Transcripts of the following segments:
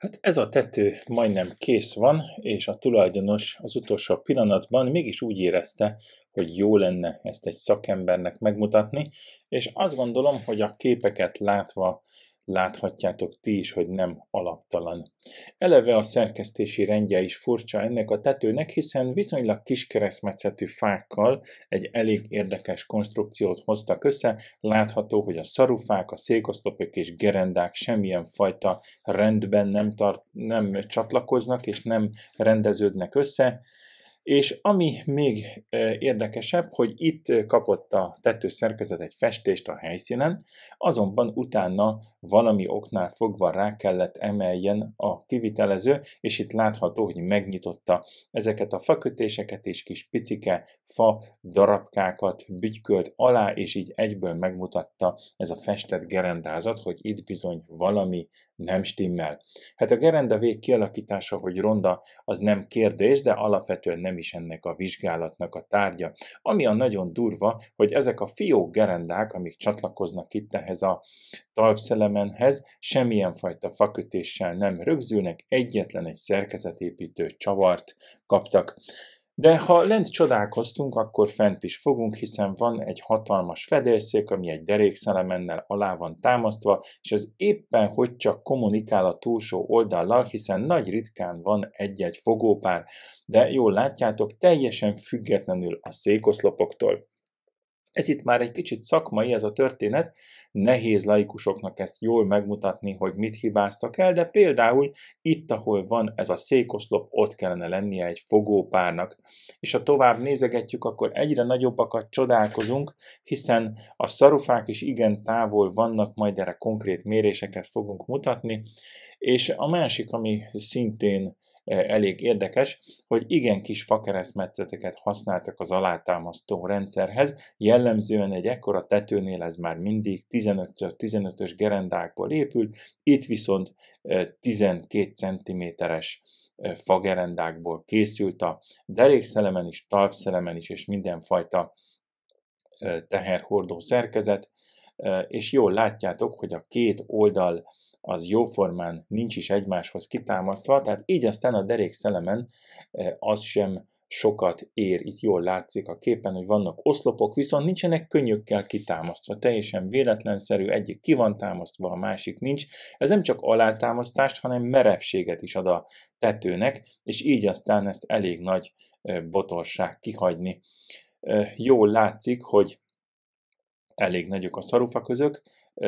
Hát ez a tető majdnem kész van, és a tulajdonos az utolsó pillanatban mégis úgy érezte, hogy jó lenne ezt egy szakembernek megmutatni, és azt gondolom, hogy a képeket látva Láthatjátok ti is, hogy nem alaptalan. Eleve a szerkesztési rendje is furcsa ennek a tetőnek, hiszen viszonylag kis keresztmetszetű fákkal egy elég érdekes konstrukciót hoztak össze. Látható, hogy a szarufák, a székosztopok és gerendák semmilyen fajta rendben nem, tart, nem csatlakoznak és nem rendeződnek össze. És ami még érdekesebb, hogy itt kapott a tetőszerkezet egy festést a helyszínen, azonban utána valami oknál fogva rá kellett emeljen a kivitelező, és itt látható, hogy megnyitotta ezeket a fakötéseket és kis picike fa darabkákat bütykölt alá, és így egyből megmutatta ez a festett gerendázat, hogy itt bizony valami nem stimmel. Hát a gerenda vég kialakítása, hogy ronda, az nem kérdés, de alapvetően nem is ennek a vizsgálatnak a tárgya. Ami a nagyon durva, hogy ezek a fiók gerendák, amik csatlakoznak itt ehhez a talpszelemenhez, semmilyen fajta fakötéssel nem rögzülnek, egyetlen egy szerkezetépítő csavart kaptak. De ha lent csodálkoztunk, akkor fent is fogunk, hiszen van egy hatalmas fedélszék, ami egy derékszelemennel alá van támasztva, és ez éppen hogy csak kommunikál a túlsó oldallal, hiszen nagy ritkán van egy-egy fogópár, de jól látjátok, teljesen függetlenül a székoszlopoktól. Ez itt már egy kicsit szakmai ez a történet, nehéz laikusoknak ezt jól megmutatni, hogy mit hibáztak el, de például itt, ahol van ez a székoszlop, ott kellene lennie egy fogópárnak. És ha tovább nézegetjük, akkor egyre nagyobbakat csodálkozunk, hiszen a szarufák is igen távol vannak, majd erre konkrét méréseket fogunk mutatni, és a másik, ami szintén E, elég érdekes, hogy igen kis fakeresztmetszeteket használtak az alátámasztó rendszerhez, jellemzően egy ekkora tetőnél ez már mindig 15 15 ös gerendákból épül, itt viszont 12 e, cm-es e, fagerendákból készült a derékszelemen is, talpszelemen is, és mindenfajta teherhordó szerkezet, és jól látjátok, hogy a két oldal az jóformán nincs is egymáshoz kitámasztva, tehát így aztán a derék szelemen az sem sokat ér. Itt jól látszik a képen, hogy vannak oszlopok, viszont nincsenek könnyökkel kitámasztva. Teljesen véletlenszerű, egyik ki van támasztva, a másik nincs. Ez nem csak alátámasztást, hanem merevséget is ad a tetőnek, és így aztán ezt elég nagy botorság kihagyni. Jól látszik, hogy elég nagyok a szarufaközök,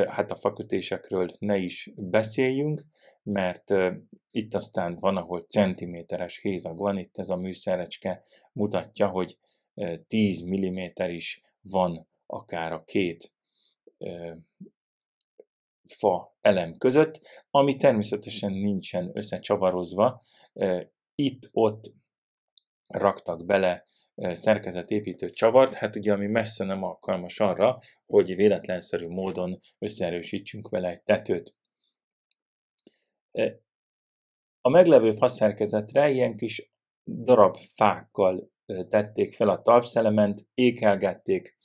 hát a fakötésekről ne is beszéljünk, mert itt aztán van, ahol centiméteres hézag van, itt ez a műszerecske mutatja, hogy 10 mm is van akár a két fa elem között, ami természetesen nincsen összecsavarozva. Itt-ott raktak bele szerkezetépítő csavart, hát ugye ami messze nem alkalmas arra, hogy véletlenszerű módon összeerősítsünk vele egy tetőt. A meglevő faszerkezetre ilyen kis darab fákkal tették fel a talpszelement, ékelgették,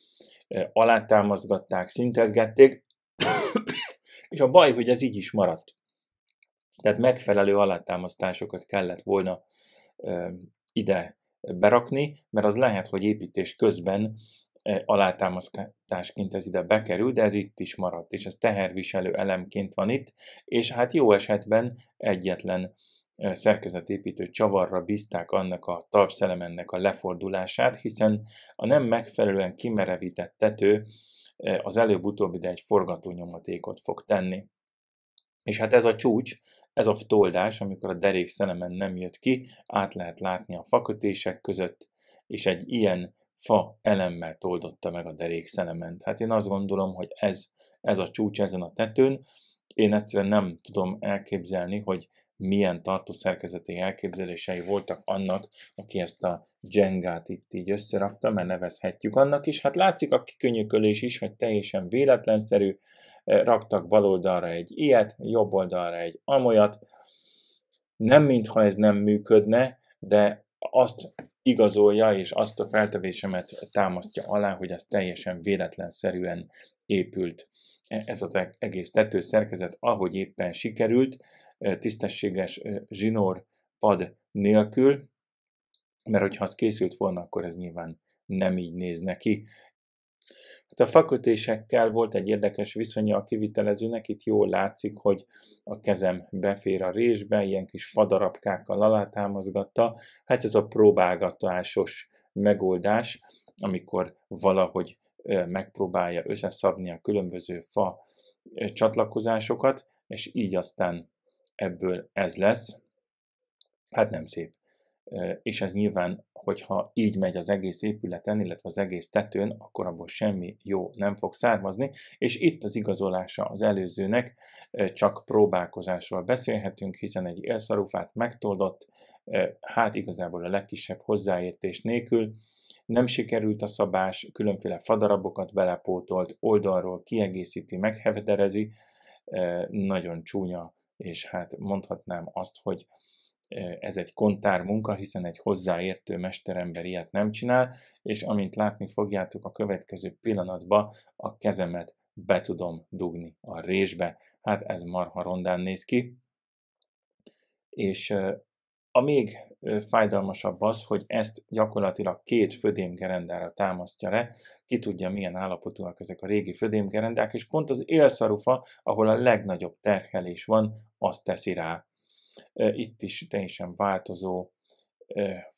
alátámaszgatták, szintezgették, és a baj, hogy ez így is maradt. Tehát megfelelő alátámasztásokat kellett volna ide berakni, mert az lehet, hogy építés közben e, alátámasztásként ez ide bekerül, de ez itt is maradt, és ez teherviselő elemként van itt, és hát jó esetben egyetlen e, szerkezetépítő csavarra bízták annak a talpszelemennek a lefordulását, hiszen a nem megfelelően kimerevített tető e, az előbb-utóbb ide egy forgatónyomatékot fog tenni. És hát ez a csúcs, ez a toldás, amikor a derék szelemen nem jött ki, át lehet látni a fakötések között, és egy ilyen fa elemmel toldotta meg a derék szelement. Hát én azt gondolom, hogy ez, ez a csúcs ezen a tetőn, én egyszerűen nem tudom elképzelni, hogy milyen tartószerkezeti elképzelései voltak annak, aki ezt a dzsengát itt így összerakta, mert nevezhetjük annak is. Hát látszik a kikönyökölés is, hogy teljesen véletlenszerű, raktak bal oldalra egy ilyet, jobb oldalra egy amolyat. Nem mintha ez nem működne, de azt igazolja, és azt a feltevésemet támasztja alá, hogy ez teljesen véletlenszerűen épült ez az e-, egész tetőszerkezet, ahogy éppen sikerült, e, tisztességes e, zsinór pad nélkül, mert hogyha az készült volna, akkor ez nyilván nem így néz neki, Hát a fakötésekkel volt egy érdekes viszonya a kivitelezőnek, itt jól látszik, hogy a kezem befér a résbe, ilyen kis fadarabkákkal alátámaszgatta. Hát ez a próbálgatásos megoldás, amikor valahogy megpróbálja összeszabni a különböző fa csatlakozásokat, és így aztán ebből ez lesz. Hát nem szép. És ez nyilván hogyha így megy az egész épületen, illetve az egész tetőn, akkor abból semmi jó nem fog származni, és itt az igazolása az előzőnek, csak próbálkozásról beszélhetünk, hiszen egy élszarufát megtoldott, hát igazából a legkisebb hozzáértés nélkül, nem sikerült a szabás, különféle fadarabokat belepótolt, oldalról kiegészíti, meghevederezi, nagyon csúnya, és hát mondhatnám azt, hogy ez egy kontár munka, hiszen egy hozzáértő mesterember ilyet nem csinál, és amint látni fogjátok a következő pillanatban a kezemet be tudom dugni a résbe. Hát ez marha rondán néz ki. És a még fájdalmasabb az, hogy ezt gyakorlatilag két födémgerendára támasztja le, ki tudja milyen állapotúak ezek a régi födémgerendák, és pont az élszarufa, ahol a legnagyobb terhelés van, azt teszi rá itt is teljesen változó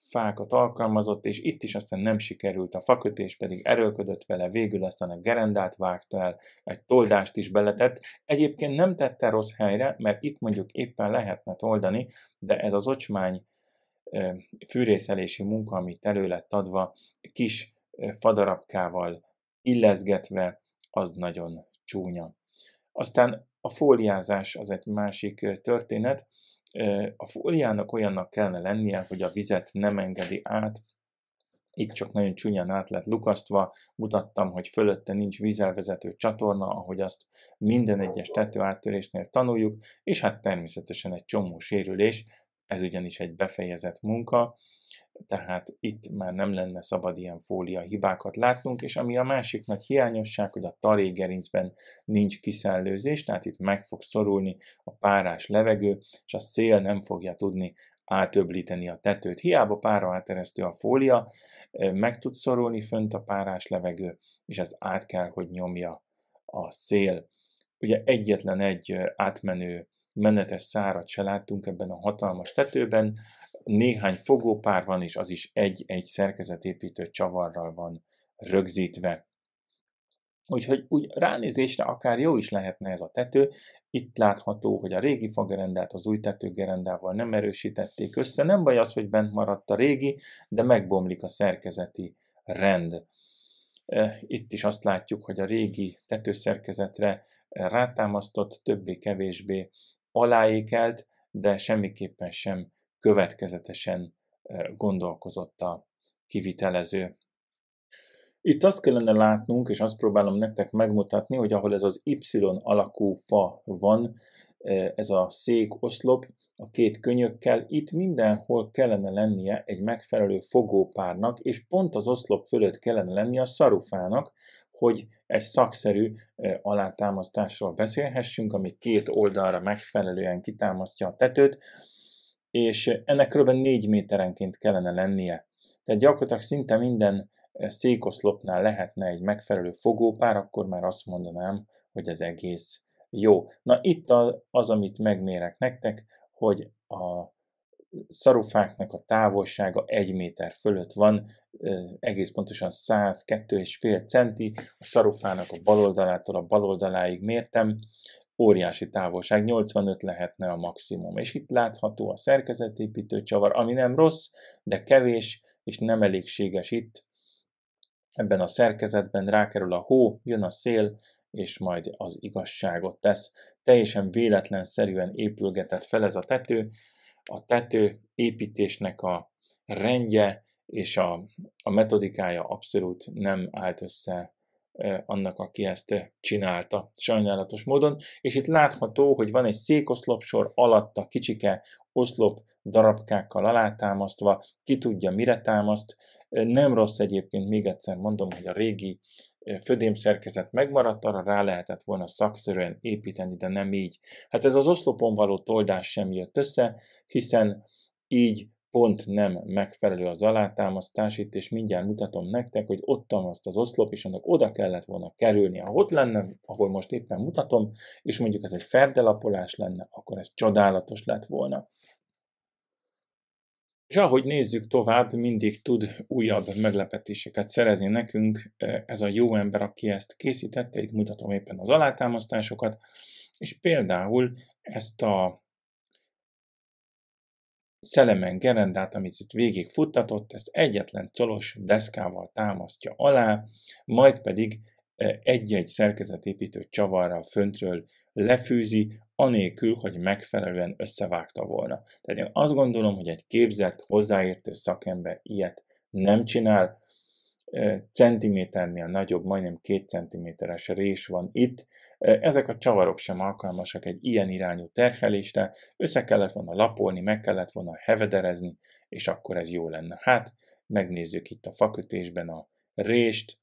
fákat alkalmazott, és itt is aztán nem sikerült, a fakötés pedig erőlködött vele, végül aztán a gerendát vágta el, egy toldást is beletett. Egyébként nem tette rossz helyre, mert itt mondjuk éppen lehetne toldani, de ez az ocsmány fűrészelési munka, amit elő lett adva, kis fadarabkával illeszgetve, az nagyon csúnya. Aztán a fóliázás az egy másik történet. A fóliának olyannak kellene lennie, hogy a vizet nem engedi át, itt csak nagyon csúnyán át lett lukasztva, mutattam, hogy fölötte nincs vízelvezető csatorna, ahogy azt minden egyes áttörésnél tanuljuk, és hát természetesen egy csomó sérülés, ez ugyanis egy befejezett munka, tehát itt már nem lenne szabad ilyen fólia hibákat látnunk, és ami a másik nagy hiányosság, hogy a tarégerincben nincs kiszellőzés, tehát itt meg fog szorulni a párás levegő, és a szél nem fogja tudni átöblíteni a tetőt. Hiába pára áteresztő a fólia, meg tud szorulni fönt a párás levegő, és ez át kell, hogy nyomja a szél. Ugye egyetlen egy átmenő menetes szárat se láttunk ebben a hatalmas tetőben. Néhány fogópár van, és az is egy-egy szerkezetépítő csavarral van rögzítve. Úgyhogy úgy ránézésre akár jó is lehetne ez a tető. Itt látható, hogy a régi fagerendát az új tetőgerendával nem erősítették össze. Nem baj az, hogy bent maradt a régi, de megbomlik a szerkezeti rend. E, itt is azt látjuk, hogy a régi tetőszerkezetre rátámasztott, többé-kevésbé aláékelt, de semmiképpen sem következetesen gondolkozott a kivitelező. Itt azt kellene látnunk, és azt próbálom nektek megmutatni, hogy ahol ez az Y alakú fa van, ez a szék oszlop a két könyökkel, itt mindenhol kellene lennie egy megfelelő fogópárnak, és pont az oszlop fölött kellene lennie a szarufának, hogy egy szakszerű alátámasztásról beszélhessünk, ami két oldalra megfelelően kitámasztja a tetőt, és ennek kb. 4 méterenként kellene lennie. Tehát gyakorlatilag szinte minden székoszlopnál lehetne egy megfelelő fogópár, akkor már azt mondanám, hogy ez egész jó. Na itt az, amit megmérek nektek, hogy a szarufáknak a távolsága egy méter fölött van, egész pontosan 102,5 centi, a szarufának a bal oldalától a bal oldaláig mértem, óriási távolság, 85 lehetne a maximum. És itt látható a szerkezetépítő csavar, ami nem rossz, de kevés, és nem elégséges itt. Ebben a szerkezetben rákerül a hó, jön a szél, és majd az igazságot tesz. Teljesen véletlenszerűen épülgetett fel ez a tető, a tető építésnek a rendje és a, a metodikája abszolút nem állt össze annak, aki ezt csinálta sajnálatos módon. És itt látható, hogy van egy székoszlopsor alatta kicsike oszlop darabkákkal alátámasztva, ki tudja mire támaszt. Nem rossz egyébként, még egyszer mondom, hogy a régi födém szerkezet megmaradt, arra rá lehetett volna szakszerűen építeni, de nem így. Hát ez az oszlopon való toldás sem jött össze, hiszen így pont nem megfelelő az alátámasztás itt, és mindjárt mutatom nektek, hogy ott tamaszt az oszlop, és annak oda kellett volna kerülni, ha ott lenne, ahol most éppen mutatom, és mondjuk ez egy ferdelapolás lenne, akkor ez csodálatos lett volna. És ahogy nézzük tovább, mindig tud újabb meglepetéseket szerezni nekünk ez a jó ember, aki ezt készítette, itt mutatom éppen az alátámasztásokat, és például ezt a szelemen gerendát, amit itt végig futtatott, ezt egyetlen colos deszkával támasztja alá, majd pedig egy-egy szerkezetépítő csavarral föntről lefűzi, anélkül, hogy megfelelően összevágta volna. Tehát én azt gondolom, hogy egy képzett, hozzáértő szakember ilyet nem csinál, centiméternél nagyobb, majdnem két centiméteres rés van itt. Ezek a csavarok sem alkalmasak egy ilyen irányú terhelésre, össze kellett volna lapolni, meg kellett volna hevederezni, és akkor ez jó lenne. Hát, megnézzük itt a fakötésben a rést,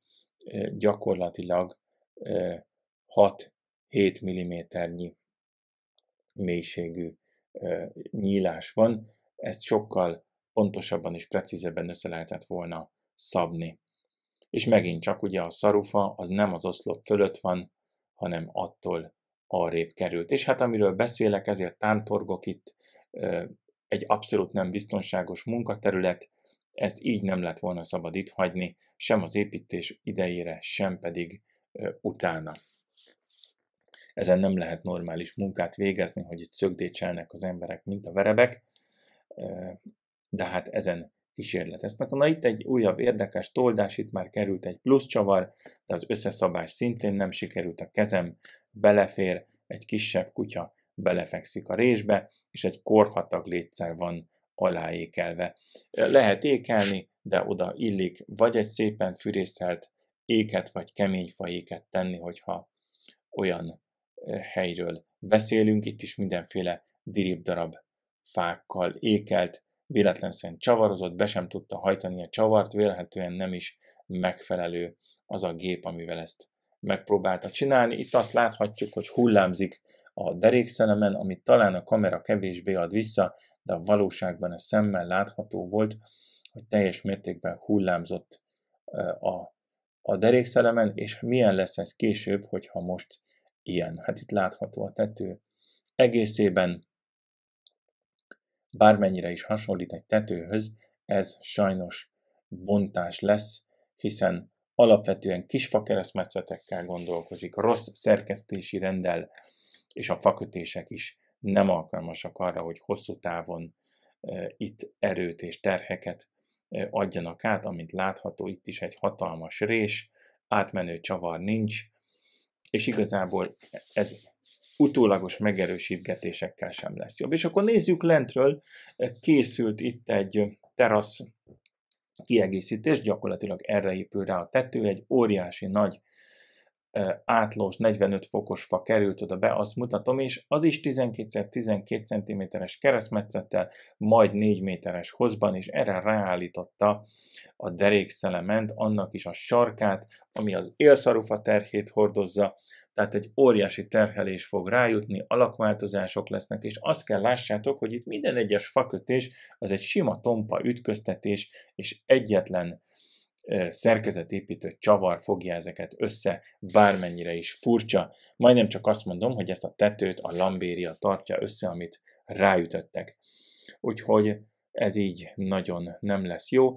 gyakorlatilag 6-7 mm-nyi mélységű nyílás van, ezt sokkal pontosabban és precízebben össze lehetett volna szabni. És megint csak ugye a szarufa az nem az oszlop fölött van, hanem attól arrébb került. És hát amiről beszélek, ezért tántorgok itt, egy abszolút nem biztonságos munkaterület, ezt így nem lett volna szabad itt hagyni, sem az építés idejére, sem pedig utána. Ezen nem lehet normális munkát végezni, hogy itt szögdécselnek az emberek, mint a verebek, de hát ezen kísérleteznek. Na itt egy újabb érdekes toldás, itt már került egy plusz csavar, de az összeszabás szintén nem sikerült, a kezem belefér, egy kisebb kutya belefekszik a résbe, és egy korhatag létszer van aláékelve. Lehet ékelni, de oda illik vagy egy szépen fűrészelt éket, vagy kemény faéket tenni, hogyha olyan helyről beszélünk, itt is mindenféle dirib darab fákkal ékelt, véletlenszerűen csavarozott, be sem tudta hajtani a csavart, vélhetően nem is megfelelő az a gép, amivel ezt megpróbálta csinálni. Itt azt láthatjuk, hogy hullámzik a derékszelemen, amit talán a kamera kevésbé ad vissza, de a valóságban a szemmel látható volt, hogy teljes mértékben hullámzott a, a derékszelemen, és milyen lesz ez később, hogyha most ilyen. Hát itt látható a tető. Egészében bármennyire is hasonlít egy tetőhöz, ez sajnos bontás lesz, hiszen alapvetően kis fakeresztmetszetekkel gondolkozik, rossz szerkesztési rendel, és a fakötések is nem alkalmasak arra, hogy hosszú távon e, itt erőt és terheket e, adjanak át, amint látható, itt is egy hatalmas rés, átmenő csavar nincs, és igazából ez utólagos megerősítgetésekkel sem lesz jobb. És akkor nézzük lentről, készült itt egy terasz kiegészítés, gyakorlatilag erre épül rá a tető, egy óriási nagy átlós 45 fokos fa került oda be, azt mutatom, is, az is 12x12 cm-es keresztmetszettel, majd 4 méteres hozban, és erre ráállította a derékszelement, annak is a sarkát, ami az élszarufa terhét hordozza, tehát egy óriási terhelés fog rájutni, alakváltozások lesznek, és azt kell lássátok, hogy itt minden egyes fakötés az egy sima tompa ütköztetés, és egyetlen szerkezetépítő csavar fogja ezeket össze, bármennyire is furcsa. Majdnem csak azt mondom, hogy ezt a tetőt a lambéria tartja össze, amit ráütöttek. Úgyhogy ez így nagyon nem lesz jó.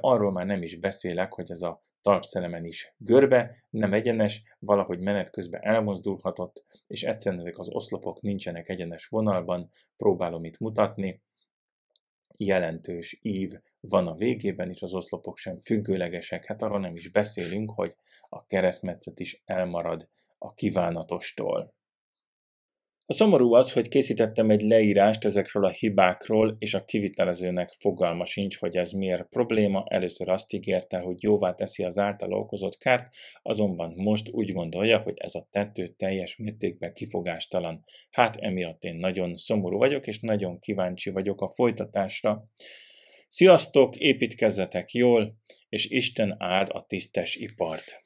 Arról már nem is beszélek, hogy ez a talpszelemen is görbe, nem egyenes, valahogy menet közben elmozdulhatott, és egyszerűen ezek az oszlopok nincsenek egyenes vonalban, próbálom itt mutatni jelentős ív van a végében, és az oszlopok sem függőlegesek. Hát arról nem is beszélünk, hogy a keresztmetszet is elmarad a kívánatostól. A szomorú az, hogy készítettem egy leírást ezekről a hibákról, és a kivitelezőnek fogalma sincs, hogy ez miért probléma. Először azt ígérte, hogy jóvá teszi az által okozott kárt, azonban most úgy gondolja, hogy ez a tettő teljes mértékben kifogástalan. Hát emiatt én nagyon szomorú vagyok, és nagyon kíváncsi vagyok a folytatásra. Sziasztok, építkezzetek jól, és Isten áld a tisztes ipart!